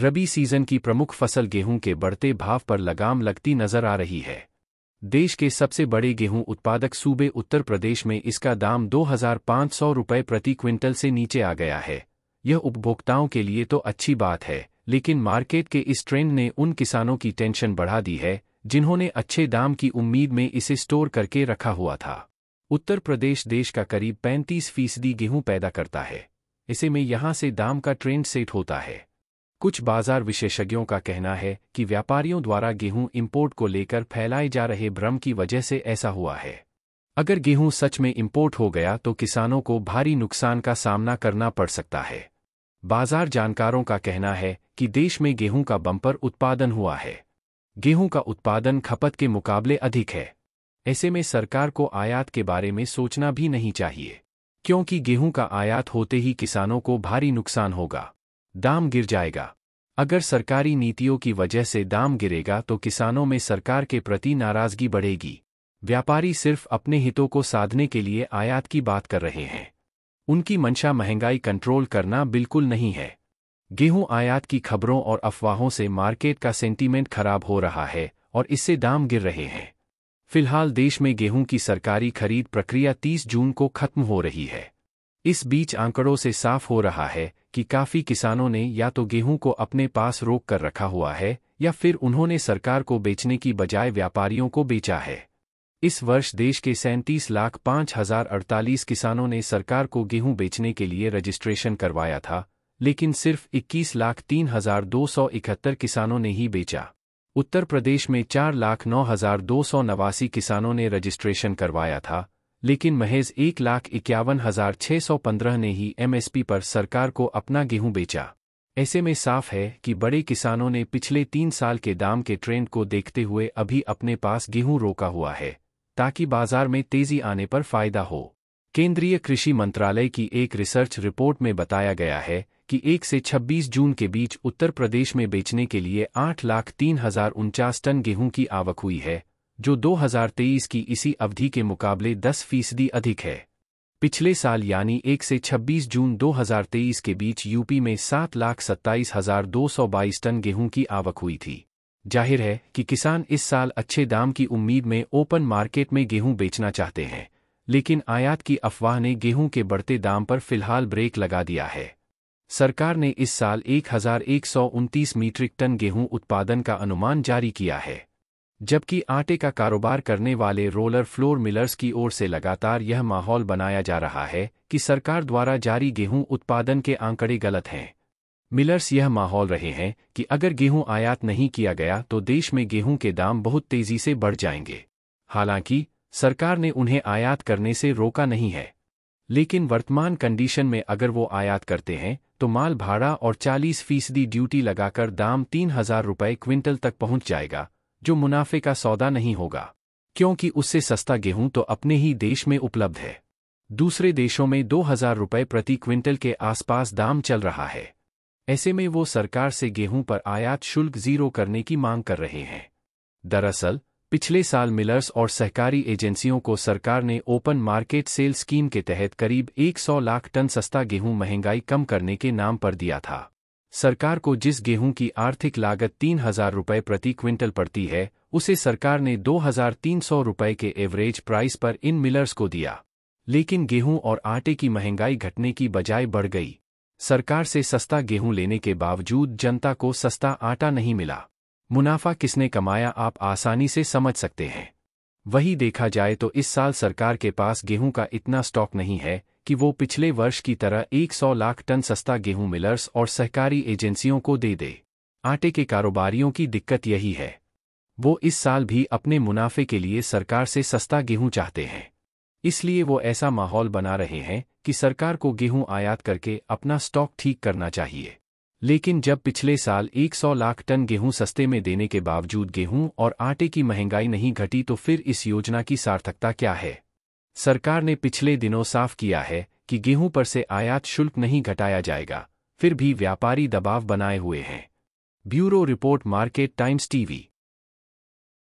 रबी season की प्रमुख फसल गेहूं के बढ़ते भाव पर लगाम लगती नजर आ रही है देश के सबसे बड़े गेहूं उत्पादक सूबे उत्तर प्रदेश में इसका दाम 2,500 रुपये प्रति क्विंटल से नीचे आ गया है यह उपभोक्ताओं के लिए तो अच्छी बात है लेकिन मार्केट के इस ट्रेंड ने उन किसानों की टेंशन बढ़ा दी है जिन्होंने अच्छे दाम की उम्मीद में इसे स्टोर करके रखा हुआ था उत्तर प्रदेश देश का करीब 35 फीसदी गेहूं पैदा करता है इसे में यहां से दाम का ट्रेंड सेट होता है कुछ बाजार विशेषज्ञों का कहना है कि व्यापारियों द्वारा गेहूं इंपोर्ट को लेकर फैलाए जा रहे भ्रम की वजह से ऐसा हुआ है अगर गेहूं सच में इंपोर्ट हो गया तो किसानों को भारी नुकसान का सामना करना पड़ सकता है बाजार जानकारों का कहना है कि देश में गेहूं का बम्पर उत्पादन हुआ है गेहूं का उत्पादन खपत के मुकाबले अधिक है ऐसे में सरकार को आयात के बारे में सोचना भी नहीं चाहिए क्योंकि गेहूं का आयात होते ही किसानों को भारी नुकसान होगा दाम गिर जाएगा अगर सरकारी नीतियों की वजह से दाम गिरेगा तो किसानों में सरकार के प्रति नाराजगी बढ़ेगी व्यापारी सिर्फ अपने हितों को साधने के लिए आयात की बात कर रहे हैं उनकी मंशा महंगाई कंट्रोल करना बिल्कुल नहीं है गेहूं आयात की खबरों और अफवाहों से मार्केट का सेंटीमेंट खराब हो रहा है और इससे दाम गिर रहे हैं फिलहाल देश में गेहूं की सरकारी खरीद प्रक्रिया 30 जून को खत्म हो रही है इस बीच आंकड़ों से साफ हो रहा है कि काफी किसानों ने या तो गेहूं को अपने पास रोक कर रखा हुआ है या फिर उन्होंने सरकार को बेचने की बजाय व्यापारियों को बेचा है इस वर्ष देश के सैंतीस लाख पाँच हजार अड़तालीस किसानों ने सरकार को गेहूं बेचने के लिए रजिस्ट्रेशन करवाया था लेकिन सिर्फ इक्कीस लाख तीन हजार दो सौ इकहत्तर किसानों ने ही बेचा उत्तर प्रदेश में चार लाख नौ हजार दो सौ नवासी किसानों ने रजिस्ट्रेशन करवाया था लेकिन महज एक लाख इक्यावन हजार छह सौ पंद्रह ने ही एमएसपी पर सरकार को अपना गेहूं बेचा ऐसे में साफ है कि बड़े किसानों ने पिछले तीन साल के दाम के ट्रेंड को देखते हुए अभी अपने पास गेहूं रोका हुआ है ताकि बाजार में तेजी आने पर फायदा हो केंद्रीय कृषि मंत्रालय की एक रिसर्च रिपोर्ट में बताया गया है कि एक से 26 जून के बीच उत्तर प्रदेश में बेचने के लिए आठ लाख तीन हजार उनचास टन गेहूं की आवक हुई है जो 2023 की इसी अवधि के मुकाबले 10 फीसदी अधिक है पिछले साल यानी 1 से 26 जून 2023 के बीच यूपी में सात लाख सत्ताईस हजार दो सौ बाईस टन गेहूं की आवक हुई थी जाहिर है कि किसान इस साल अच्छे दाम की उम्मीद में ओपन मार्केट में गेहूं बेचना चाहते हैं लेकिन आयात की अफवाह ने गेहूं के बढ़ते दाम पर फिलहाल ब्रेक लगा दिया है सरकार ने इस साल एक एक सौ उनतीस मीट्रिक टन गेहूं उत्पादन का अनुमान जारी किया है जबकि आटे का कारोबार करने वाले रोलर फ्लोर मिलर्स की ओर से लगातार यह माहौल बनाया जा रहा है कि सरकार द्वारा जारी गेहूं उत्पादन के आंकड़े गलत हैं मिलर्स यह माहौल रहे हैं कि अगर गेहूं आयात नहीं किया गया तो देश में गेहूं के दाम बहुत तेजी से बढ़ जाएंगे हालांकि सरकार ने उन्हें आयात करने से रोका नहीं है लेकिन वर्तमान कंडीशन में अगर वो आयात करते हैं तो माल भाड़ा और 40 फीसदी ड्यूटी लगाकर दाम तीन हजार रुपये क्विंटल तक पहुंच जाएगा जो मुनाफे का सौदा नहीं होगा क्योंकि उससे सस्ता गेहूं तो अपने ही देश में उपलब्ध है दूसरे देशों में दो हजार रुपये प्रति क्विंटल के आसपास दाम चल रहा है ऐसे में वो सरकार से गेहूं पर आयात शुल्क जीरो करने की मांग कर रहे हैं दरअसल पिछले साल मिलर्स और सहकारी एजेंसियों को सरकार ने ओपन मार्केट सेल स्कीम के तहत करीब 100 लाख टन सस्ता गेहूं महंगाई कम करने के नाम पर दिया था सरकार को जिस गेहूं की आर्थिक लागत तीन हजार रुपये प्रति क्विंटल पड़ती है उसे सरकार ने दो हजार तीन सौ रुपये के एवरेज प्राइस पर इन मिलर्स को दिया लेकिन गेहूं और आटे की महंगाई घटने की बजाय बढ़ गई सरकार से सस्ता गेहूं लेने के बावजूद जनता को सस्ता आटा नहीं मिला मुनाफा किसने कमाया आप आसानी से समझ सकते हैं वही देखा जाए तो इस साल सरकार के पास गेहूं का इतना स्टॉक नहीं है कि वो पिछले वर्ष की तरह 100 लाख टन सस्ता गेहूं मिलर्स और सहकारी एजेंसियों को दे दे आटे के कारोबारियों की दिक्कत यही है वो इस साल भी अपने मुनाफे के लिए सरकार से सस्ता गेहूं चाहते हैं इसलिए वो ऐसा माहौल बना रहे हैं कि सरकार को गेहूं आयात करके अपना स्टॉक ठीक करना चाहिए लेकिन जब पिछले साल 100 लाख टन गेहूं सस्ते में देने के बावजूद गेहूं और आटे की महंगाई नहीं घटी तो फिर इस योजना की सार्थकता क्या है सरकार ने पिछले दिनों साफ किया है कि गेहूं पर से आयात शुल्क नहीं घटाया जाएगा फिर भी व्यापारी दबाव बनाए हुए हैं bureau report market times TV